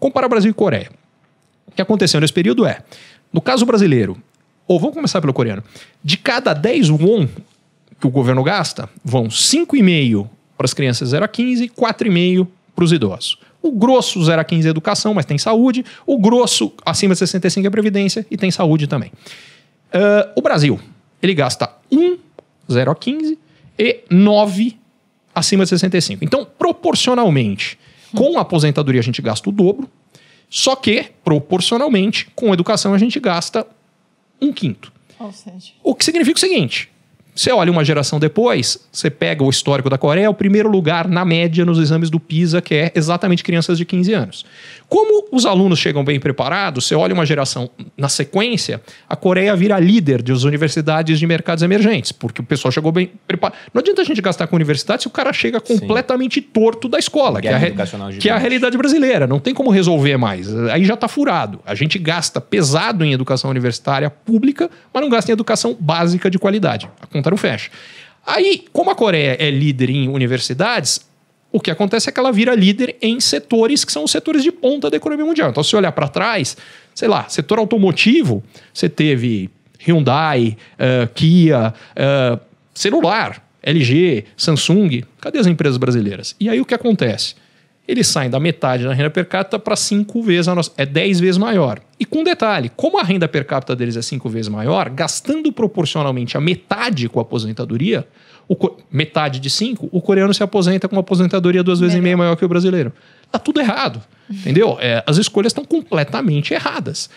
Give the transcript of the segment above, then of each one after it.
Comparar Brasil e Coreia. O que aconteceu nesse período é, no caso brasileiro, ou vamos começar pelo coreano, de cada 10 won que o governo gasta, vão 5,5 para as crianças 0 a 15 4,5 para os idosos. O grosso 0 a 15 é educação, mas tem saúde. O grosso acima de 65 é previdência e tem saúde também. Uh, o Brasil, ele gasta 1, 0 a 15 e 9 acima de 65. Então, proporcionalmente, com a aposentadoria a gente gasta o dobro, só que, proporcionalmente, com educação a gente gasta um quinto. O que significa o seguinte: você olha uma geração depois, você pega o histórico da Coreia, é o primeiro lugar na média nos exames do PISA, que é exatamente crianças de 15 anos. Como os alunos chegam bem preparados, você olha uma geração na sequência, a Coreia vira líder das universidades de mercados emergentes, porque o pessoal chegou bem preparado. Não adianta a gente gastar com universidade se o cara chega completamente Sim. torto da escola, que é, re... que é, a realidade brasileira. Não tem como resolver mais. Aí já está furado. A gente gasta pesado em educação universitária pública, mas não gasta em educação básica de qualidade. A conta não fecha. Aí, como a Coreia é líder em universidades, o que acontece é que ela vira líder em setores que são os setores de ponta da economia mundial. Então, se olhar para trás, sei lá, setor automotivo, você teve Hyundai, uh, Kia, uh, celular, LG, Samsung. Cadê as empresas brasileiras? E aí o que acontece? eles saem da metade da renda per capita para cinco vezes a nossa. É dez vezes maior. E com detalhe, como a renda per capita deles é cinco vezes maior, gastando proporcionalmente a metade com a aposentadoria, co... metade de cinco, o coreano se aposenta com uma aposentadoria duas vezes Melhor. e meia maior que o brasileiro. Tá tudo errado. Entendeu? É, as escolhas estão completamente erradas.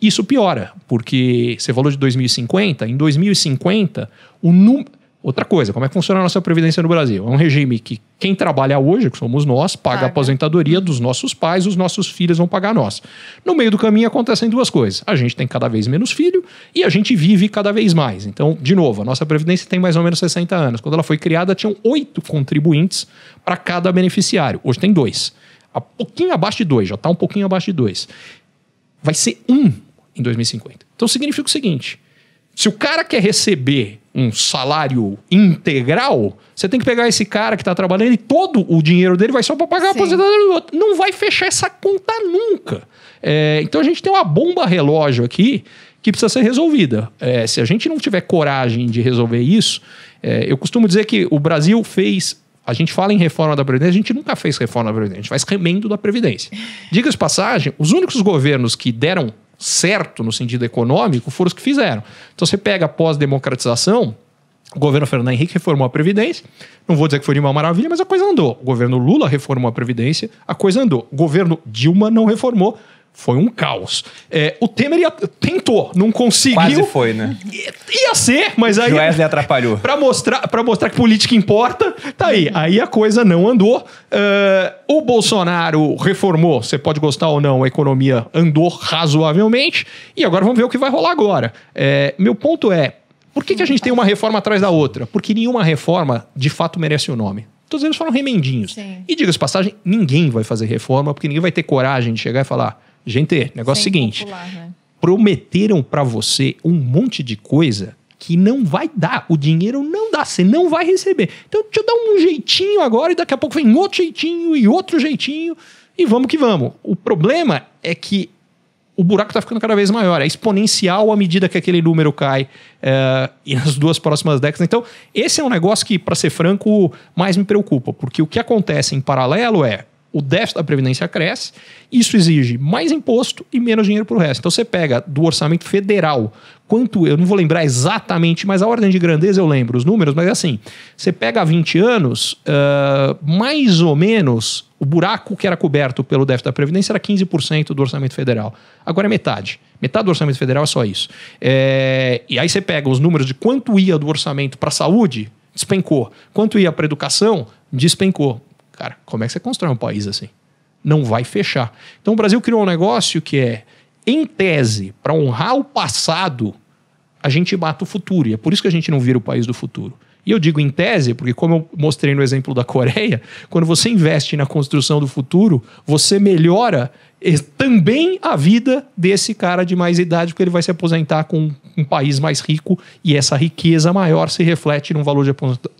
Isso piora, porque você falou de 2050, em 2050, o número. Outra coisa, como é que funciona a nossa previdência no Brasil? É um regime que quem trabalha hoje, que somos nós, paga, a aposentadoria dos nossos pais, os nossos filhos vão pagar nós. No meio do caminho acontecem duas coisas. A gente tem cada vez menos filho e a gente vive cada vez mais. Então, de novo, a nossa previdência tem mais ou menos 60 anos. Quando ela foi criada, tinham oito contribuintes para cada beneficiário. Hoje tem dois. A pouquinho abaixo de dois, já está um pouquinho abaixo de dois. Vai ser um em 2050. Então significa o seguinte: se o cara quer receber um salário integral, você tem que pegar esse cara que está trabalhando e todo o dinheiro dele vai só para pagar Sim. a aposentadoria do outro. Não vai fechar essa conta nunca. É, então a gente tem uma bomba relógio aqui que precisa ser resolvida. É, se a gente não tiver coragem de resolver isso, é, eu costumo dizer que o Brasil fez. A gente fala em reforma da Previdência, a gente nunca fez reforma da Previdência, a gente faz remendo da Previdência. Diga-se passagem, os únicos governos que deram certo no sentido econômico foram os que fizeram. Então você pega pós-democratização, o governo Fernando Henrique reformou a Previdência. Não vou dizer que foi uma maravilha, mas a coisa andou. O governo Lula reformou a Previdência, a coisa andou. O governo Dilma não reformou, foi um caos. É, o Temer ia, tentou, não conseguiu. Quase foi, né? Ia, ia ser, mas aí. O Wesley atrapalhou. Para mostrar, mostrar que política importa, tá aí. Aí a coisa não andou. Uh, o Bolsonaro reformou, você pode gostar ou não, a economia andou razoavelmente. E agora vamos ver o que vai rolar agora. É, meu ponto é. Por que, que a gente tem uma reforma atrás da outra? Porque nenhuma reforma de fato merece o nome. Todos eles foram remendinhos. Sim. E diga-se passagem, ninguém vai fazer reforma, porque ninguém vai ter coragem de chegar e falar: gente, é, negócio Sem seguinte. Popular, né? Prometeram para você um monte de coisa que não vai dar. O dinheiro não dá, você não vai receber. Então, deixa eu dar um jeitinho agora e daqui a pouco vem outro jeitinho e outro jeitinho e vamos que vamos. O problema é que o buraco está ficando cada vez maior, é exponencial à medida que aquele número cai é, e nas duas próximas décadas. Então, esse é um negócio que, para ser franco, mais me preocupa, porque o que acontece em paralelo é o déficit da Previdência cresce, isso exige mais imposto e menos dinheiro para o resto. Então você pega do orçamento federal, quanto, eu não vou lembrar exatamente, mas a ordem de grandeza eu lembro os números, mas é assim, você pega há 20 anos, uh, mais ou menos, o buraco que era coberto pelo déficit da Previdência era 15% do orçamento federal. Agora é metade. Metade do orçamento federal é só isso. É, e aí você pega os números de quanto ia do orçamento para a saúde, despencou. Quanto ia para educação, despencou. Cara, como é que você constrói um país assim? Não vai fechar. Então o Brasil criou um negócio que é, em tese, para honrar o passado, a gente mata o futuro. E é por isso que a gente não vira o país do futuro. E eu digo em tese, porque como eu mostrei no exemplo da Coreia, quando você investe na construção do futuro, você melhora eh, também a vida desse cara de mais idade, porque ele vai se aposentar com um país mais rico e essa riqueza maior se reflete num valor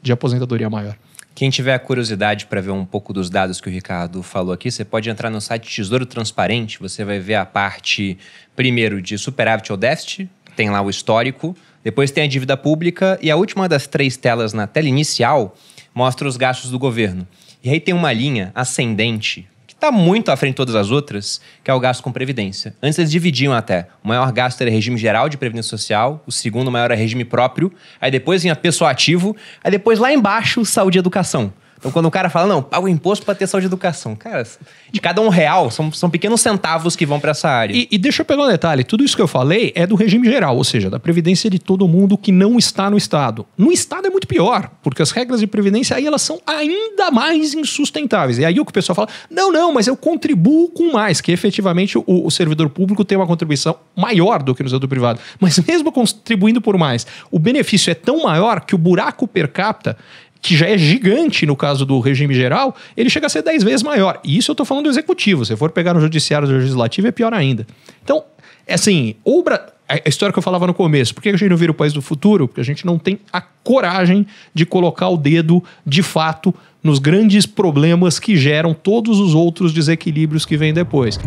de aposentadoria maior. Quem tiver curiosidade para ver um pouco dos dados que o Ricardo falou aqui, você pode entrar no site Tesouro Transparente, você vai ver a parte, primeiro, de superávit ou déficit, tem lá o histórico, depois tem a dívida pública e a última das três telas na tela inicial mostra os gastos do governo. E aí tem uma linha ascendente está muito à frente de todas as outras, que é o gasto com previdência. Antes eles dividiam até. O maior gasto era regime geral de previdência social, o segundo maior era regime próprio, aí depois vinha pessoal ativo, aí depois lá embaixo, saúde e educação. Então, quando o cara fala, não, paga o imposto para ter saúde e educação. Cara, de cada um real, são, são pequenos centavos que vão para essa área. E, e, deixa eu pegar um detalhe: tudo isso que eu falei é do regime geral, ou seja, da previdência de todo mundo que não está no Estado. No Estado é muito pior, porque as regras de previdência aí elas são ainda mais insustentáveis. E aí o que o pessoal fala, não, não, mas eu contribuo com mais, que efetivamente o, o servidor público tem uma contribuição maior do que no setor privado. Mas mesmo contribuindo por mais, o benefício é tão maior que o buraco per capita que já é gigante no caso do regime geral, ele chega a ser 10 vezes maior. E isso eu estou falando do executivo. Se for pegar no judiciário e no legislativo, é pior ainda. Então, é assim, ou a história que eu falava no começo, por que a gente não vira o país do futuro? Porque a gente não tem a coragem de colocar o dedo, de fato, nos grandes problemas que geram todos os outros desequilíbrios que vêm depois.